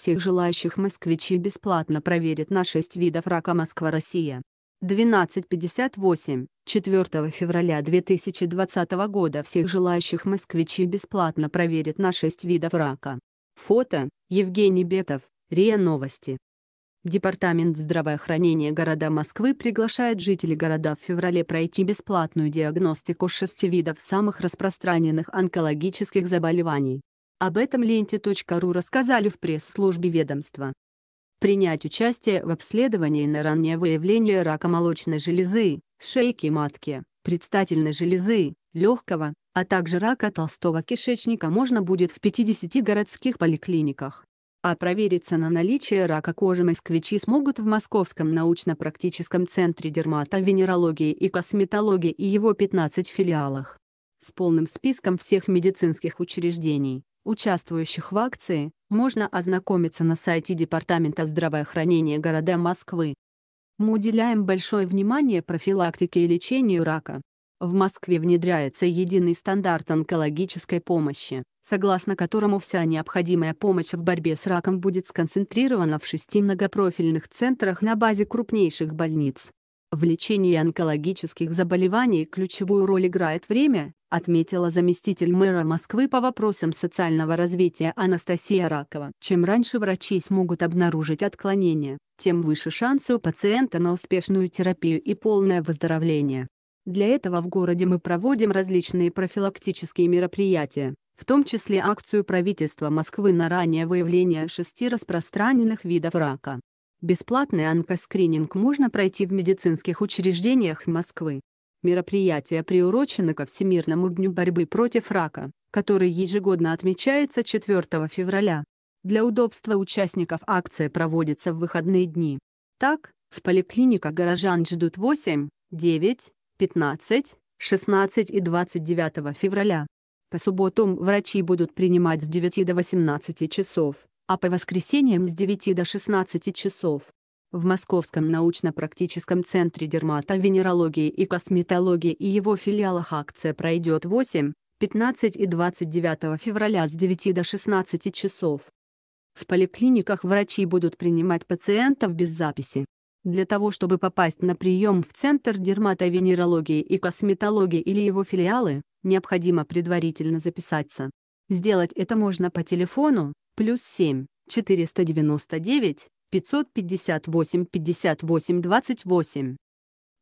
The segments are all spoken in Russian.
Всех желающих москвичей бесплатно проверит на 6 видов рака Москва-Россия. 12.58, 4 февраля 2020 года всех желающих москвичей бесплатно проверит на 6 видов рака. Фото, Евгений Бетов, РИА Новости. Департамент здравоохранения города Москвы приглашает жителей города в феврале пройти бесплатную диагностику шести видов самых распространенных онкологических заболеваний. Об этом ленте.ру рассказали в пресс-службе ведомства. Принять участие в обследовании на раннее выявление рака молочной железы, шейки матки, предстательной железы, легкого, а также рака толстого кишечника можно будет в 50 городских поликлиниках. А провериться на наличие рака кожи москвичи смогут в Московском научно-практическом центре дерматовенерологии и косметологии и его 15 филиалах. С полным списком всех медицинских учреждений, участвующих в акции, можно ознакомиться на сайте Департамента здравоохранения города Москвы. Мы уделяем большое внимание профилактике и лечению рака. В Москве внедряется единый стандарт онкологической помощи, согласно которому вся необходимая помощь в борьбе с раком будет сконцентрирована в шести многопрофильных центрах на базе крупнейших больниц. В лечении онкологических заболеваний ключевую роль играет время, отметила заместитель мэра Москвы по вопросам социального развития Анастасия Ракова. Чем раньше врачи смогут обнаружить отклонения, тем выше шансы у пациента на успешную терапию и полное выздоровление. Для этого в городе мы проводим различные профилактические мероприятия, в том числе акцию правительства Москвы на раннее выявление шести распространенных видов рака. Бесплатный онкоскрининг можно пройти в медицинских учреждениях Москвы. Мероприятие приурочено ко Всемирному дню борьбы против рака, который ежегодно отмечается 4 февраля. Для удобства участников акция проводится в выходные дни. Так, в поликлиниках горожан ждут 8, 9, 15, 16 и 29 февраля. По субботам врачи будут принимать с 9 до 18 часов а по воскресеньям с 9 до 16 часов. В Московском научно-практическом центре дерматовенерологии и косметологии и его филиалах акция пройдет 8, 15 и 29 февраля с 9 до 16 часов. В поликлиниках врачи будут принимать пациентов без записи. Для того, чтобы попасть на прием в Центр дерматовенерологии и косметологии или его филиалы, необходимо предварительно записаться. Сделать это можно по телефону плюс 7 499 558 58 28.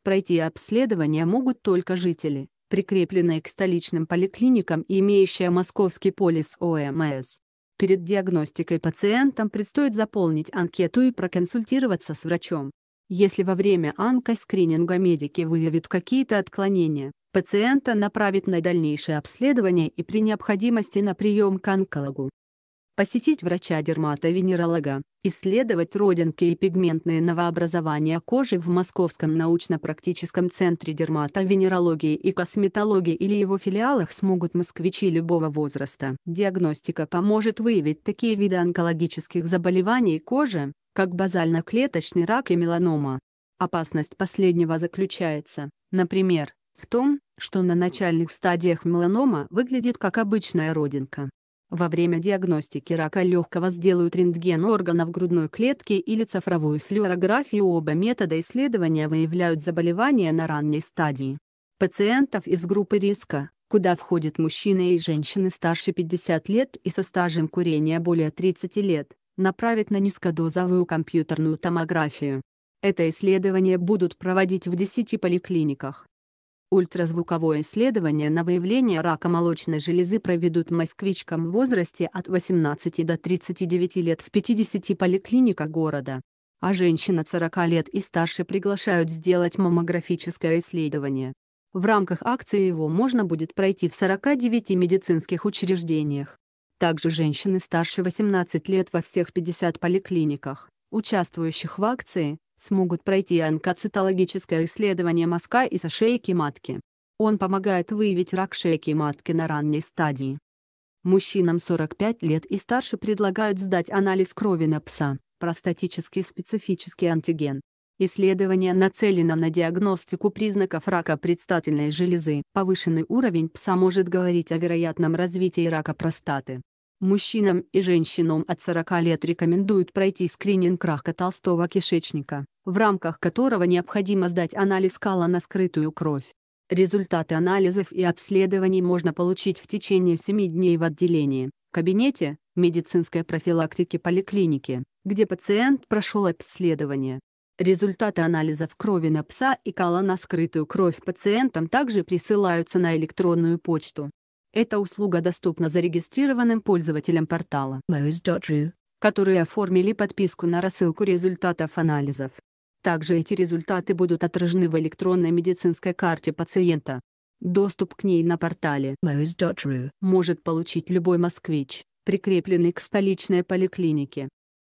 Пройти обследование могут только жители, прикрепленные к столичным поликлиникам и имеющие московский полис ОМС. Перед диагностикой пациентам предстоит заполнить анкету и проконсультироваться с врачом. Если во время анкоскрининга медики выявят какие-то отклонения, пациента направят на дальнейшее обследование и при необходимости на прием к онкологу посетить врача-дерматовенеролога, исследовать родинки и пигментные новообразования кожи в Московском научно-практическом центре дерматовенерологии и косметологии или его филиалах смогут москвичи любого возраста. Диагностика поможет выявить такие виды онкологических заболеваний кожи, как базально-клеточный рак и меланома. Опасность последнего заключается, например, в том, что на начальных стадиях меланома выглядит как обычная родинка, во время диагностики рака легкого сделают рентген органов грудной клетки или цифровую флюорографию. Оба метода исследования выявляют заболевания на ранней стадии. Пациентов из группы риска, куда входят мужчины и женщины старше 50 лет и со стажем курения более 30 лет, направят на низкодозовую компьютерную томографию. Это исследование будут проводить в 10 поликлиниках, Ультразвуковое исследование на выявление рака молочной железы проведут москвичкам в возрасте от 18 до 39 лет в 50 поликлиниках города. А женщин 40 лет и старше приглашают сделать маммографическое исследование. В рамках акции его можно будет пройти в 49 медицинских учреждениях. Также женщины старше 18 лет во всех 50 поликлиниках, участвующих в акции, смогут пройти онкоцитологическое исследование мазка из шейки матки. Он помогает выявить рак шейки матки на ранней стадии. Мужчинам 45 лет и старше предлагают сдать анализ крови на пса, простатический специфический антиген. Исследование нацелено на диагностику признаков рака предстательной железы. Повышенный уровень пса может говорить о вероятном развитии рака простаты. Мужчинам и женщинам от 40 лет рекомендуют пройти скрининг рака толстого кишечника, в рамках которого необходимо сдать анализ кала на скрытую кровь. Результаты анализов и обследований можно получить в течение 7 дней в отделении, кабинете, медицинской профилактики поликлиники, где пациент прошел обследование. Результаты анализов крови на пса и кала на скрытую кровь пациентам также присылаются на электронную почту. Эта услуга доступна зарегистрированным пользователям портала Lowe's.ru, которые оформили подписку на рассылку результатов анализов. Также эти результаты будут отражены в электронной медицинской карте пациента. Доступ к ней на портале Lowe's.ru может получить любой москвич, прикрепленный к столичной поликлинике.